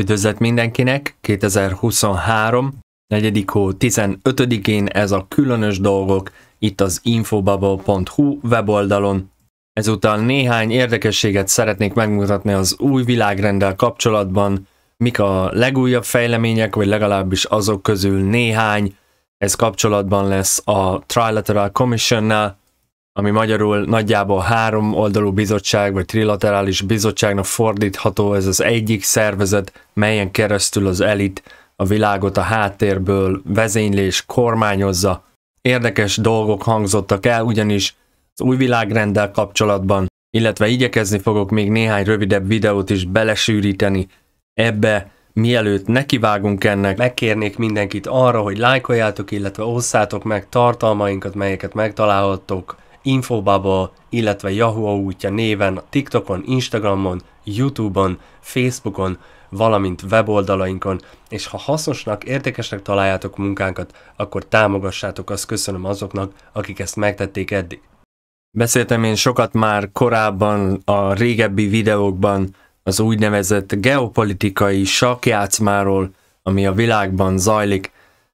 Üdvözlet mindenkinek! 2023. 4. hó 15-én ez a különös dolgok itt az infobubble.hu weboldalon. Ezúttal néhány érdekességet szeretnék megmutatni az új világrendel kapcsolatban, mik a legújabb fejlemények, vagy legalábbis azok közül néhány. Ez kapcsolatban lesz a Trilateral Commission-nel, ami magyarul nagyjából három oldalú bizottság vagy trilaterális bizottságnak fordítható, ez az egyik szervezet, melyen keresztül az elit a világot a háttérből vezénylés kormányozza. Érdekes dolgok hangzottak el, ugyanis az új világrenddel kapcsolatban, illetve igyekezni fogok még néhány rövidebb videót is belesűríteni ebbe, Mielőtt nekivágunk ennek, megkérnék mindenkit arra, hogy lájkoljátok, illetve osszátok meg tartalmainkat, melyeket megtalálhattok Infobubble, illetve Yahoo útja néven TikTokon, Instagramon, Youtube-on, Facebookon, valamint weboldalainkon, és ha hasznosnak, értékesnek találjátok munkánkat, akkor támogassátok, azt köszönöm azoknak, akik ezt megtették eddig. Beszéltem én sokat már korábban a régebbi videókban az úgynevezett geopolitikai sakjátszmáról, ami a világban zajlik.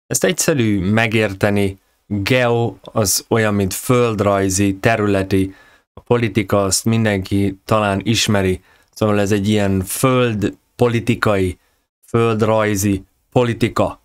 Ezt egyszerű megérteni, geo az olyan, mint földrajzi, területi, a politika azt mindenki talán ismeri, szóval ez egy ilyen földpolitikai, földrajzi politika.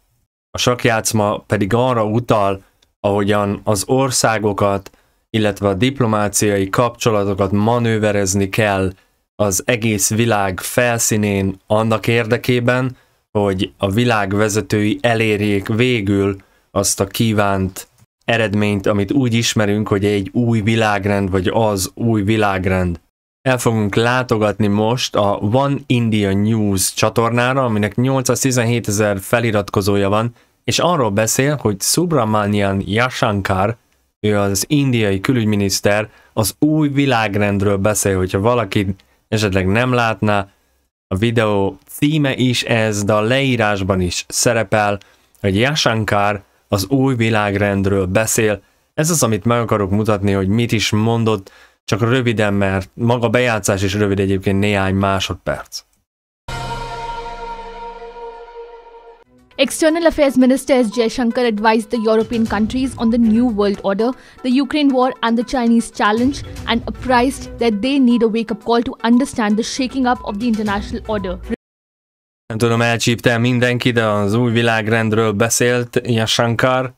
A sakjátszma pedig arra utal, ahogyan az országokat, illetve a diplomáciai kapcsolatokat manőverezni kell az egész világ felszínén annak érdekében, hogy a világ vezetői elérjék végül azt a kívánt eredményt, amit úgy ismerünk, hogy egy új világrend, vagy az új világrend. El fogunk látogatni most a One India News csatornára, aminek 817 ezer feliratkozója van, és arról beszél, hogy Subramanian Yashankar, ő az indiai külügyminiszter, az új világrendről beszél, hogyha valaki esetleg nem látná, a videó címe is ez, de a leírásban is szerepel, hogy Yashankar az új világrendről beszél. Ez az, amit meg akarok mutatni, hogy mit is mondott, csak röviden, mert maga bejátszás is rövid egyébként néhány másodperc. External Affairs Minister S. Jaishankar advised the European countries on the new world order, the Ukraine war, and the Chinese challenge, and apprised that they need a wake up call to understand the shaking up of the international order nem tudom, elcsípte mindenki, de az új világrendről beszélt Yashankar.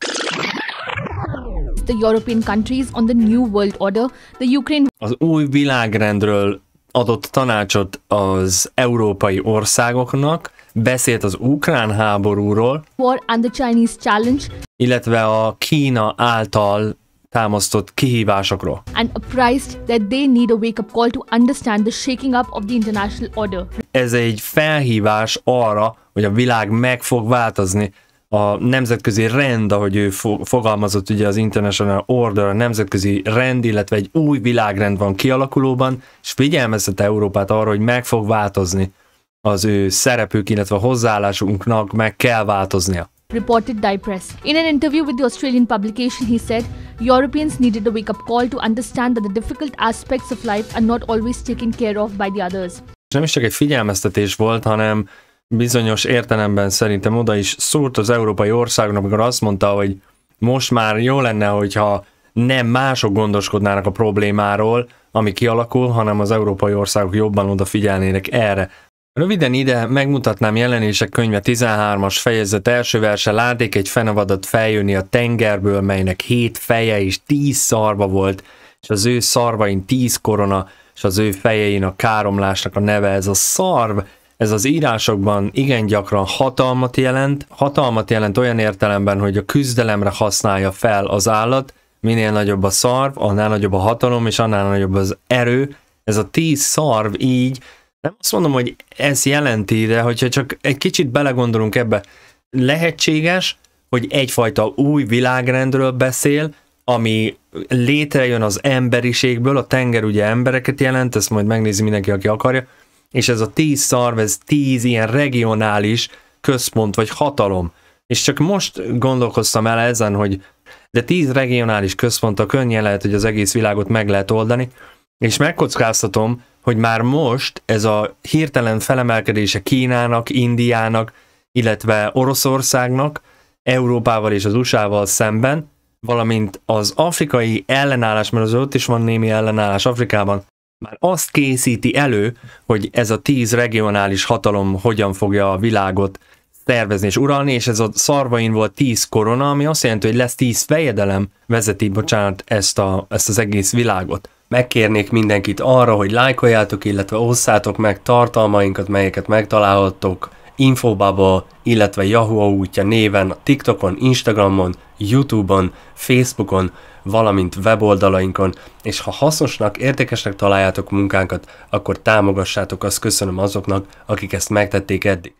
The European countries on the New World Order, the Ukraine... Az új világrendről adott tanácsot az európai országoknak, beszélt az ukrán háborúról, War and the Chinese Challenge, illetve a Kína által támasztott kihívásokról. And apprised that they need a wake-up call to understand the shaking up of the international order. Ez egy felhívás arra, hogy a világ meg fog változni, a nemzetközi rend, ahogy ő fogalmazott ugye az International Order, a nemzetközi rend, illetve egy új világrend van kialakulóban, és figyelmeztet Európát arra, hogy meg fog változni az ő szerepük, illetve a hozzáállásunknak meg kell változnia. Reported Dye Press. In an interview with the Australian publication, he said, Europeans needed a wake up call to understand that the difficult aspects of life are not always taken care of by the others. Nem is csak egy figyelmeztetés volt, hanem bizonyos értelemben szerintem oda is szúrt az európai országnak, amikor azt mondta, hogy most már jó lenne, hogyha nem mások gondoskodnának a problémáról, ami kialakul, hanem az európai országok jobban odafigyelnének erre. Röviden ide megmutatnám jelenések könyve 13-as fejezet első verse Ládék egy fenevadat feljönni a tengerből, melynek hét feje és tíz szarva volt, és az ő szarvain tíz korona, és az ő fejein a káromlásnak a neve. Ez a szarv, ez az írásokban igen gyakran hatalmat jelent. Hatalmat jelent olyan értelemben, hogy a küzdelemre használja fel az állat, minél nagyobb a szarv, annál nagyobb a hatalom, és annál nagyobb az erő. Ez a tíz szarv így nem azt mondom, hogy ez jelenti, de hogyha csak egy kicsit belegondolunk ebbe, lehetséges, hogy egyfajta új világrendről beszél, ami létrejön az emberiségből, a tenger ugye embereket jelent, ezt majd megnézi mindenki, aki akarja, és ez a tíz szarv, ez tíz ilyen regionális központ vagy hatalom. És csak most gondolkoztam el ezen, hogy de tíz regionális a könnyen lehet, hogy az egész világot meg lehet oldani, és megkockáztatom, hogy már most ez a hirtelen felemelkedése Kínának, Indiának, illetve Oroszországnak, Európával és az USA-val szemben, valamint az afrikai ellenállás, mert az ott is van némi ellenállás Afrikában, már azt készíti elő, hogy ez a tíz regionális hatalom hogyan fogja a világot tervezni és uralni, és ez a szarvain volt tíz korona, ami azt jelenti, hogy lesz tíz fejedelem vezeti, bocsánat, ezt, a, ezt az egész világot. Megkérnék mindenkit arra, hogy lájkoljátok, illetve osszátok meg tartalmainkat, melyeket megtalálhattok Infobubble, illetve Yahoo útja néven, TikTokon, Instagramon, Youtube-on, Facebookon, valamint weboldalainkon, és ha hasznosnak, értékesnek találjátok munkánkat, akkor támogassátok, azt köszönöm azoknak, akik ezt megtették eddig.